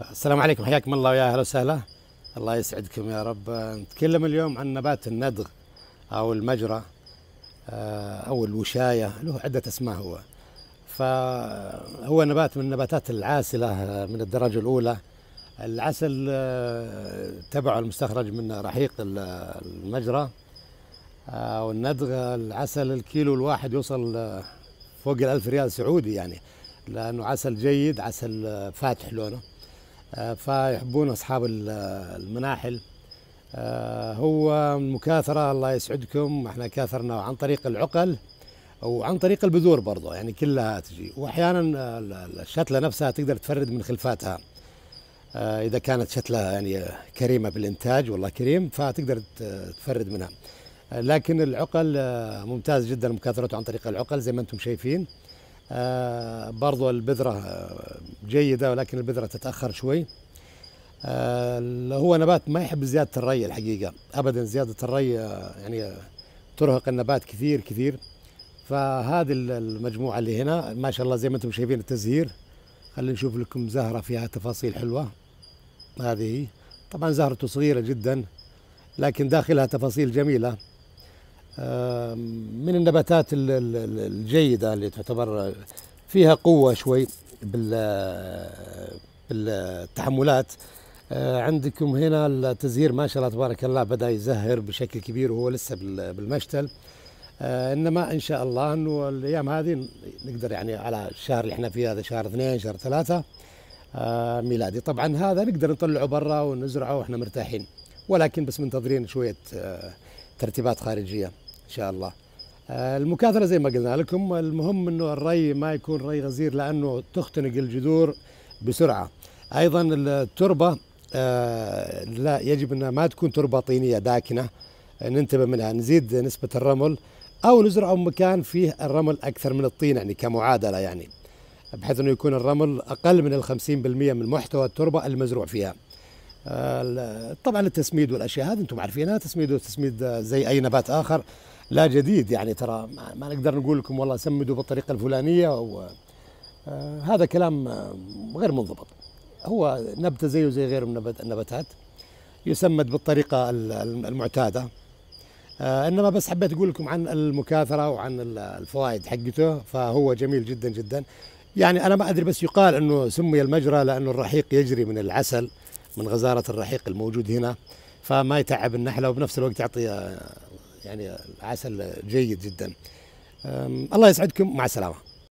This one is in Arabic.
السلام عليكم حياكم الله ويا اهلا وسهلا الله يسعدكم يا رب نتكلم اليوم عن نبات الندغ او المجرى آه، او الوشايه له عده اسماء هو فهو نبات من النباتات العاسله آه، من الدرجه الاولى العسل آه، تبعه المستخرج من رحيق المجرى والندغ العسل الكيلو الواحد يوصل فوق الألف ريال سعودي يعني لأنه عسل جيد عسل فاتح لونه آه، فيحبون أصحاب المناحل آه، هو مكاثرة الله يسعدكم احنا كاثرنا عن طريق العقل وعن طريق البذور برضه يعني كلها تجي واحيانا الشتله نفسها تقدر تفرد من خلفاتها آه، اذا كانت شتله يعني كريمه بالانتاج والله كريم فتقدر تفرد منها لكن العقل ممتاز جدا مكاثرته عن طريق العقل زي ما انتم شايفين آه، برضو البذرة جيدة ولكن البذرة تتأخر شوي آه، هو نبات ما يحب زيادة الري الحقيقة أبدا زيادة الري آه، يعني ترهق النبات كثير كثير فهذه المجموعة اللي هنا ما شاء الله زي ما أنتم شايفين التزهير خلينا نشوف لكم زهرة فيها تفاصيل حلوة هذه طبعا زهرته صغيرة جدا لكن داخلها تفاصيل جميلة من النباتات الجيدة اللي تعتبر فيها قوة شوي بالتحملات آه، عندكم هنا التزهير ما شاء الله تبارك الله بدأ يزهر بشكل كبير وهو لسه بالمشتل آه، انما ان شاء الله انه الايام هذه نقدر يعني على الشهر اللي احنا فيه هذا شهر اثنين شهر ثلاثة آه، ميلادي طبعا هذا نقدر نطلعه برا ونزرعه واحنا مرتاحين ولكن بس منتظرين شوية ترتيبات خارجية ان شاء الله آه، المكاثره زي ما قلنا لكم المهم انه الري ما يكون ري غزير لانه تختنق الجذور بسرعه ايضا التربه آه، لا يجب انها ما تكون تربه طينيه داكنه ننتبه منها نزيد نسبه الرمل او نزرعه مكان فيه الرمل اكثر من الطين يعني كمعادله يعني بحيث انه يكون الرمل اقل من ال 50% من محتوى التربه المزروع فيها. آه، طبعا التسميد والاشياء هذه انتم عارفينها تسميد وتسميد زي اي نبات اخر لا جديد يعني ترى ما نقدر نقول لكم والله سمدوا بالطريقه الفلانيه او آه، هذا كلام آه، غير منضبط هو نبته زيه زي غيره من النباتات يسمد بالطريقه المعتاده آه، انما بس حبيت اقول لكم عن المكاثره وعن الفوائد حقته فهو جميل جدا جدا يعني انا ما ادري بس يقال انه سمي المجرى لانه الرحيق يجري من العسل من غزاره الرحيق الموجود هنا فما يتعب النحله وبنفس الوقت يعطي يعني العسل جيد جدا الله يسعدكم مع السلامه